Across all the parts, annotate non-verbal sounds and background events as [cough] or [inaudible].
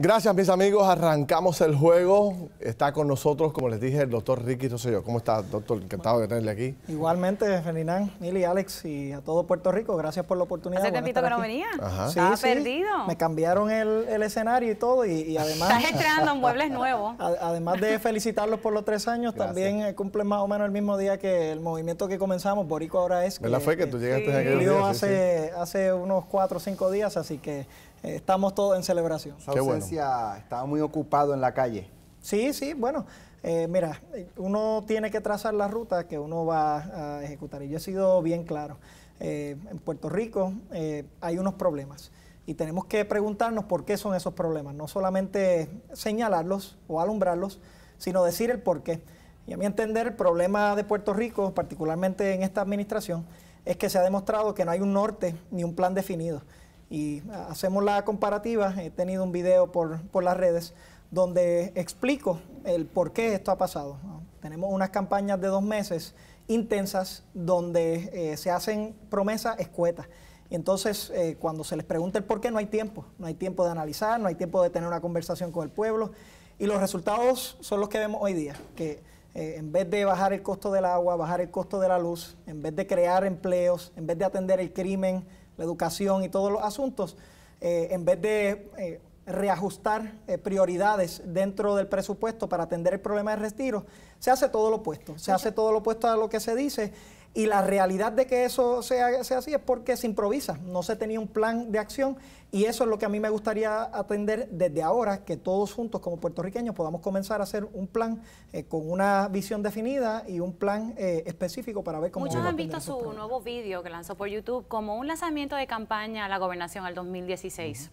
Gracias, mis amigos. Arrancamos el juego. Está con nosotros, como les dije, el doctor Ricky yo ¿Cómo está, doctor? Encantado de tenerle aquí. Igualmente, Ferdinand, Mili, Alex y a todo Puerto Rico. Gracias por la oportunidad. Hace tiempito que no venía. Ajá. perdido. Me cambiaron el, el escenario y todo. Y, además... Estás estrenando muebles nuevos. [laughs] además de felicitarlos por los tres años, también eh, cumplen más o menos el mismo día que el movimiento que comenzamos. Borico ahora es... Que, ¿Verdad fue que, tú llegaste en aquel día? hace, hace unos cuatro o cinco días, así que estamos todos en celebración. Su ausencia estaba muy ocupado en la calle. Sí, sí, bueno, eh, mira, uno tiene que trazar la ruta que uno va a ejecutar. Y yo he sido bien claro. Eh, en Puerto Rico eh, hay unos problemas y tenemos que preguntarnos por qué son esos problemas. No solamente señalarlos o alumbrarlos, sino decir el por qué. Y a mi entender, el problema de Puerto Rico, particularmente en esta administración, es que se ha demostrado que no hay un norte ni un plan definido y hacemos la comparativa, he tenido un video por, las redes donde explico el por qué esto ha pasado. Tenemos unas campañas de dos meses intensas donde eh, se hacen promesas escuetas. Y entonces, eh, cuando se les pregunta el por qué, no hay tiempo. No hay tiempo de analizar, no hay tiempo de tener una conversación con el pueblo. Y los resultados son los que vemos hoy día, que eh, en vez de bajar el costo del agua, bajar el costo de la luz, en vez de crear empleos, en vez de atender el crimen, la educación y todos los asuntos, eh, en vez de eh, reajustar eh, prioridades dentro del presupuesto para atender el problema de retiro, se hace todo lo opuesto. Se hace todo lo opuesto a lo que se dice y la realidad de que eso sea, así es porque se improvisa, no se tenía un plan de acción y eso es lo que a mí me gustaría atender desde ahora, que todos juntos como puertorriqueños podamos comenzar a hacer un plan eh, con una visión definida y un plan eh, específico para ver cómo... Muchos han visto su nuevo vídeo que lanzó por YouTube como un lanzamiento de campaña a la gobernación al 2016.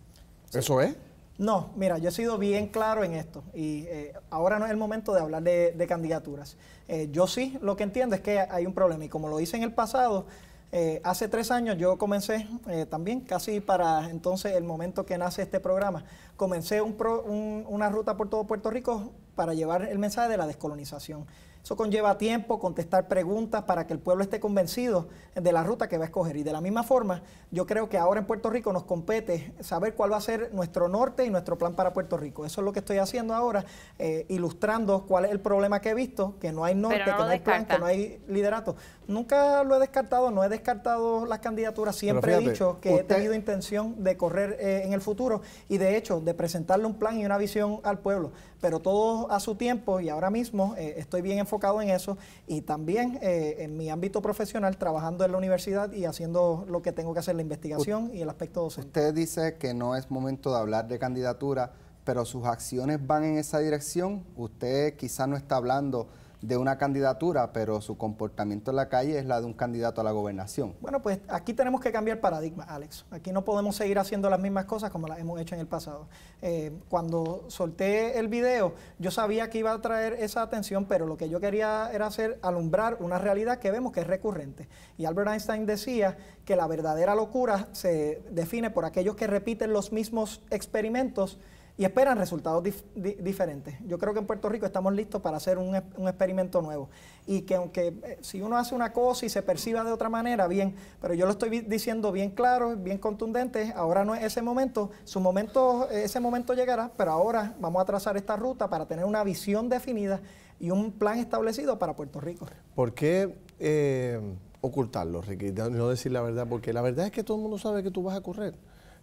¿Eso es? No, mira, yo he sido bien claro en esto y eh, ahora no es el momento de hablar de, candidaturas. Eh, yo sí lo que entiendo es que hay un problema y como lo hice en el pasado, eh, hace tres años yo comencé también, casi para entonces el momento que nace este programa, comencé una ruta por todo Puerto Rico para llevar el mensaje de la descolonización. Eso conlleva tiempo, contestar preguntas para que el pueblo esté convencido de la ruta que va a escoger. Y de la misma forma, yo creo que ahora en Puerto Rico nos compete saber cuál va a ser nuestro norte y nuestro plan para Puerto Rico. Eso es lo que estoy haciendo ahora, eh, ilustrando cuál es el problema que he visto, que no hay norte, que no hay plan, que no hay liderato. Nunca lo he descartado, no he descartado las candidaturas. Siempre he dicho que he tenido intención de correr eh, en el futuro y de hecho de presentarle un plan y una visión al pueblo pero todo a su tiempo y ahora mismo eh, estoy bien enfocado en eso y también eh, en mi ámbito profesional trabajando en la universidad y haciendo lo que tengo que hacer, la investigación y el aspecto docente. Usted dice que no es momento de hablar de candidatura, pero sus acciones van en esa dirección. Usted quizá no está hablando de una candidatura, pero su comportamiento en la calle es la de un candidato a la gobernación. Bueno, pues aquí tenemos que cambiar paradigma, Alex. Aquí no podemos seguir haciendo las mismas cosas como las hemos hecho en el pasado. Eh, cuando solté el video, yo sabía que iba a traer esa atención, pero lo que yo quería era hacer alumbrar una realidad que vemos que es recurrente. Y Albert Einstein decía que la verdadera locura se define por aquellos que repiten los mismos experimentos y esperan resultados diferentes. Yo creo que en Puerto Rico estamos listos para hacer un, experimento nuevo y que aunque eh, si uno hace una cosa y se perciba de otra manera, bien, pero yo lo estoy diciendo bien claro, bien contundente, ahora no es ese momento, su momento, ese momento llegará, pero ahora vamos a trazar esta ruta para tener una visión definida y un plan establecido para Puerto Rico. ¿Por qué eh, ocultarlo, Ricky? No decir la verdad, porque la verdad es que todo el mundo sabe que tú vas a correr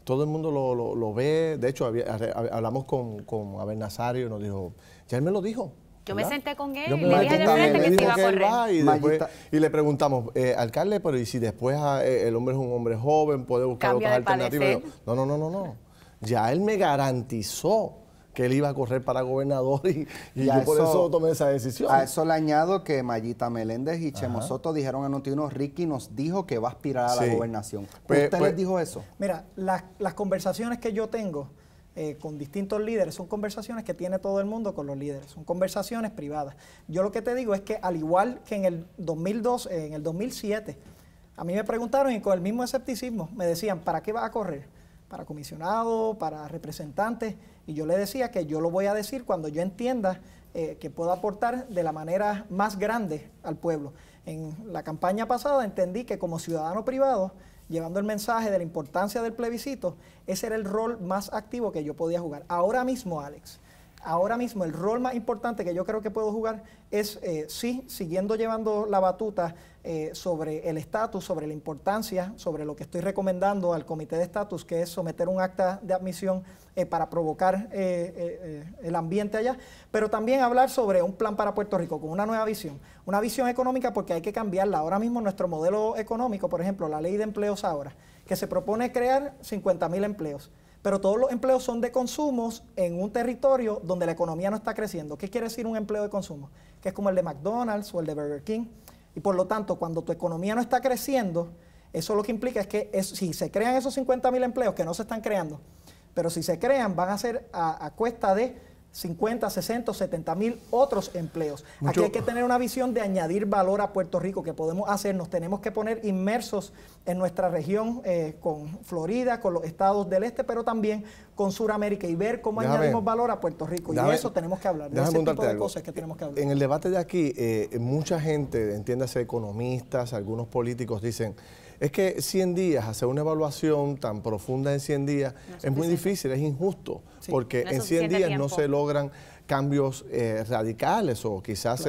todo el mundo lo, lo, ve. De hecho, hablamos con, con Abel Nazario y nos dijo, ya él me lo dijo. Yo me senté con él, le dije que se iba a correr. y, le preguntamos, eh, alcalde, pero ¿y si después ah, eh, el hombre es un hombre joven, puede buscar otras alternativas? no, no, no, no, no. Ya él me garantizó que él iba a correr para gobernador y, yo por eso, tomé esa decisión. A eso le añado que Mayita Meléndez y Chemo Soto dijeron a noti Ricky nos dijo que va a aspirar a la gobernación. pero ¿Usted les pues, dijo eso? Mira, las, conversaciones que yo tengo eh, con distintos líderes son conversaciones que tiene todo el mundo con los líderes, son conversaciones privadas. Yo lo que te digo es que al igual que en el 2002, en el 2007, a mí me preguntaron y con el mismo escepticismo me decían, ¿para qué va a correr? para comisionado, para representantes, y yo le decía que yo lo voy a decir cuando yo entienda eh, que puedo aportar de la manera más grande al pueblo. En la campaña pasada entendí que como ciudadano privado, llevando el mensaje de la importancia del plebiscito, ese era el rol más activo que yo podía jugar. Ahora mismo, Alex, ahora mismo el rol más importante que yo creo que puedo jugar es, eh, sí, siguiendo llevando la batuta eh, sobre el estatus, sobre la importancia, sobre lo que estoy recomendando al comité de estatus, que es someter un acta de admisión eh, para provocar el ambiente allá, pero también hablar sobre un plan para Puerto Rico con una nueva visión, una visión económica porque hay que cambiarla. Ahora mismo nuestro modelo económico, por ejemplo, la ley de empleos ahora, que se propone crear 50.000 empleos pero todos los empleos son de consumos en un territorio donde la economía no está creciendo. ¿Qué quiere decir un empleo de consumo? Que es como el de McDonald's o el de Burger King. Y por lo tanto, cuando tu economía no está creciendo, eso lo que implica es que si se crean esos 50 mil empleos que no se están creando, pero si se crean, van a ser a cuesta de 50, 60, 70 mil otros empleos. Aquí hay que tener una visión de añadir valor a Puerto Rico que podemos hacer. Nos tenemos que poner inmersos en nuestra región eh, con Florida, con los estados del este, pero también con Sudamérica y ver cómo añadimos valor a Puerto Rico. y de eso tenemos que hablar. De ese tipo de cosas que tenemos que hablar. En el debate de aquí, eh, mucha gente, entiéndase economistas, algunos políticos dicen es que 100 días, hacer una evaluación tan profunda en 100 días es, muy difícil, es injusto, porque en 100 días no se logran cambios eh, radicales o quizás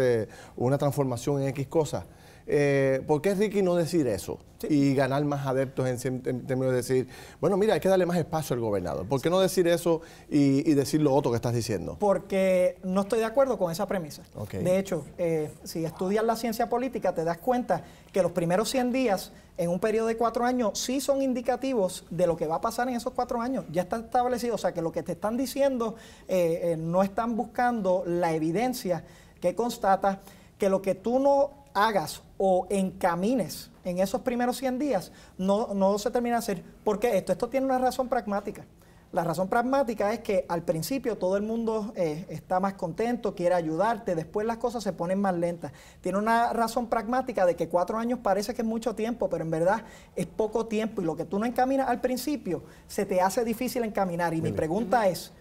una transformación en X cosas. Eh, ¿Por qué Ricky no decir eso? Y ganar más adeptos en, términos de decir, bueno, mira, hay que darle más espacio al gobernador. ¿Por qué no decir eso y, decir lo otro que estás diciendo? Porque no estoy de acuerdo con esa premisa. De hecho, eh, si estudias la ciencia política, te das cuenta que los primeros 100 días en un periodo de cuatro años sí son indicativos de lo que va a pasar en esos cuatro años. Ya está establecido, o sea que lo que te están diciendo eh, no están buscando la evidencia que constata que lo que tú no hagas o encamines en esos primeros 100 días, no, no se termina de hacer. porque esto? Esto tiene una razón pragmática. La razón pragmática es que al principio todo el mundo eh, está más contento, quiere ayudarte, después las cosas se ponen más lentas. Tiene una razón pragmática de que cuatro años parece que es mucho tiempo, pero en verdad es poco tiempo y lo que tú no encaminas al principio se te hace difícil encaminar. Y mi pregunta es,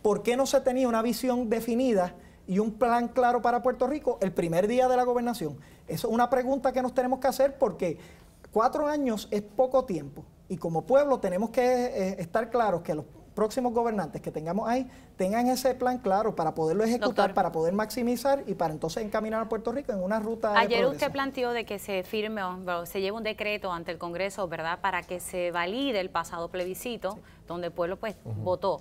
¿por qué no se tenía una visión definida y un plan claro para Puerto Rico el primer día de la gobernación? Eso es una pregunta que nos tenemos que hacer porque cuatro años es poco tiempo y como pueblo tenemos que eh, estar claros que los próximos gobernantes que tengamos ahí tengan ese plan claro para poderlo ejecutar, para poder maximizar y para entonces encaminar a Puerto Rico en una ruta. Ayer usted planteó de que se firme, se lleve un decreto ante el Congreso, ¿verdad?, para que se valide el pasado plebiscito donde el pueblo pues votó.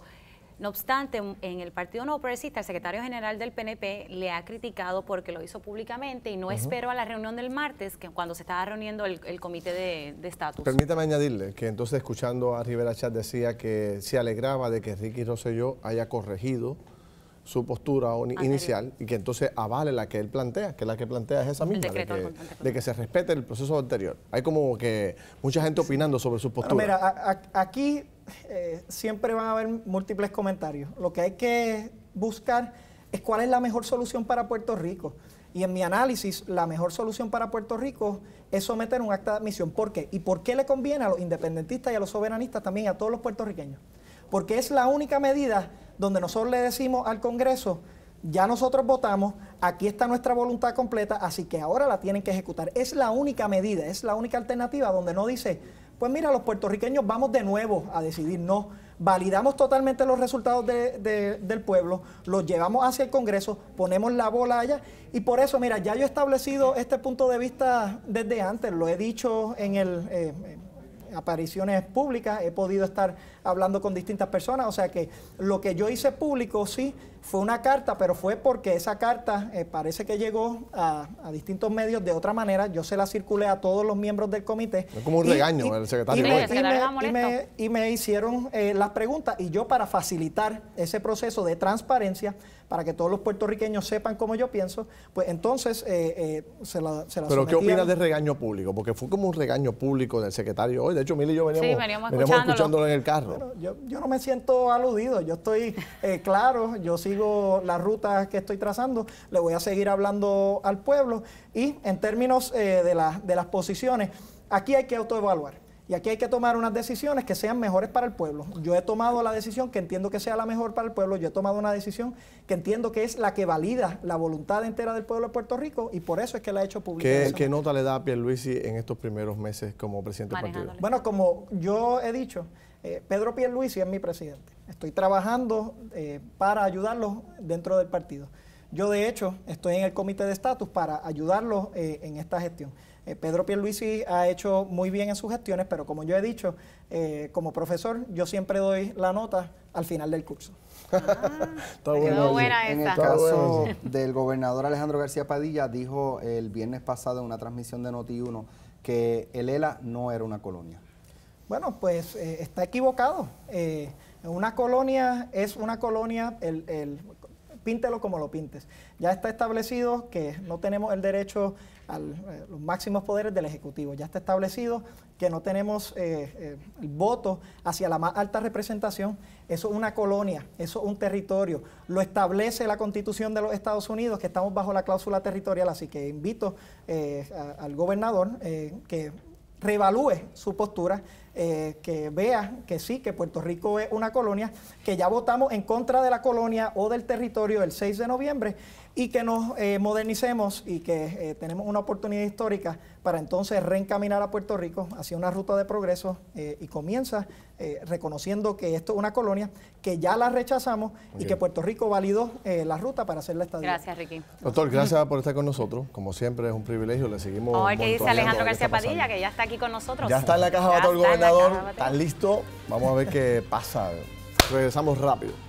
No obstante, en el Partido No Progresista, el secretario general del PNP le ha criticado porque lo hizo públicamente y no espero a la reunión del martes, que cuando se estaba reuniendo el, el comité de estatus. Permítame añadirle que entonces escuchando a Rivera Chat decía que se alegraba de que Ricky Rosselló haya corregido su postura inicial y que entonces avale la que él plantea, que la que plantea es esa misma, de que, se respete el proceso anterior. Hay como que mucha gente opinando sobre su postura. mira, aquí eh, siempre van a haber múltiples comentarios. Lo que hay que buscar es cuál es la mejor solución para Puerto Rico. Y en mi análisis, la mejor solución para Puerto Rico es someter un acta de admisión. ¿Por qué? ¿Y por qué le conviene a los independentistas y a los soberanistas también, a todos los puertorriqueños? porque es la única medida donde nosotros le decimos al Congreso, ya nosotros votamos, aquí está nuestra voluntad completa, así que ahora la tienen que ejecutar. Es la única medida, es la única alternativa donde no dice, pues mira, los puertorriqueños vamos de nuevo a decidir, no, validamos totalmente los resultados del pueblo, los llevamos hacia el Congreso, ponemos la bola allá y por eso, mira, ya yo he establecido este punto de vista desde antes, lo he dicho en el... Eh, eh, apariciones públicas, he podido estar hablando con distintas personas. O sea que lo que yo hice público, sí, fue una carta, pero fue porque esa carta eh, parece que llegó a, distintos medios de otra manera. Yo se la circulé a todos los miembros del comité. Es como un regaño el secretario. Y, y, me, hicieron eh, las preguntas y yo para facilitar ese proceso de transparencia, para que todos los puertorriqueños sepan cómo yo pienso, pues entonces eh, eh se la... Se la pero ¿qué opinas del regaño público? Porque fue como un regaño público del secretario hoy. De hecho, Mili y yo veníamos, escuchándolo en el carro yo, no me siento aludido, yo estoy eh, claro, yo sigo las rutas que estoy trazando, le voy a seguir hablando al pueblo y en términos eh, de, de las posiciones, aquí hay que autoevaluar. Y aquí hay que tomar unas decisiones que sean mejores para el pueblo. Yo he tomado la decisión que entiendo que sea la mejor para el pueblo, yo he tomado una decisión que entiendo que es la que valida la voluntad entera del pueblo de Puerto Rico y por eso es que la he hecho pública. ¿Qué, ¿qué nota le da a Pierluisi en estos primeros meses como presidente del partido? Bueno, como yo he dicho, eh, Pedro Pierluisi es mi presidente. Estoy trabajando eh, para ayudarlos dentro del partido. Yo, de hecho, estoy en el comité de estatus para ayudarlos eh, en esta gestión. Pedro Pierluisi ha hecho muy bien en sus gestiones, pero como yo he dicho, como profesor, yo siempre doy la nota al final del curso. Ah. [laughs] en el caso del gobernador Alejandro García Padilla, dijo el viernes pasado en una transmisión de Noti1 que el ELA no era una colonia. Bueno, pues eh, está equivocado. Eh, una colonia es una colonia, el, píntelo como lo pintes. Ya está establecido que no tenemos el derecho a eh, los máximos poderes del Ejecutivo. Ya está establecido que no tenemos el voto hacia la más alta representación. Eso es una colonia, eso es un territorio. Lo establece la Constitución de los Estados Unidos, que estamos bajo la cláusula territorial. Así que invito al gobernador que Revalúe su postura, eh, que vea que sí, que Puerto Rico es una colonia, que ya votamos en contra de la colonia o del territorio el 6 de noviembre y que nos eh, modernicemos y que eh, tenemos una oportunidad histórica para entonces reencaminar a Puerto Rico hacia una ruta de progreso eh, y comienza reconociendo que esto es una colonia que ya la rechazamos y que Puerto Rico validó la ruta para hacer la estadía. Gracias, Ricky. Doctor, gracias por estar con nosotros. Como siempre, es un privilegio. Le seguimos. Vamos a ver qué dice Alejandro García Padilla, que ya está aquí con nosotros. Ya está en la caja, del el gobernador. ¿Estás listo? Vamos a ver qué pasa. Regresamos rápido.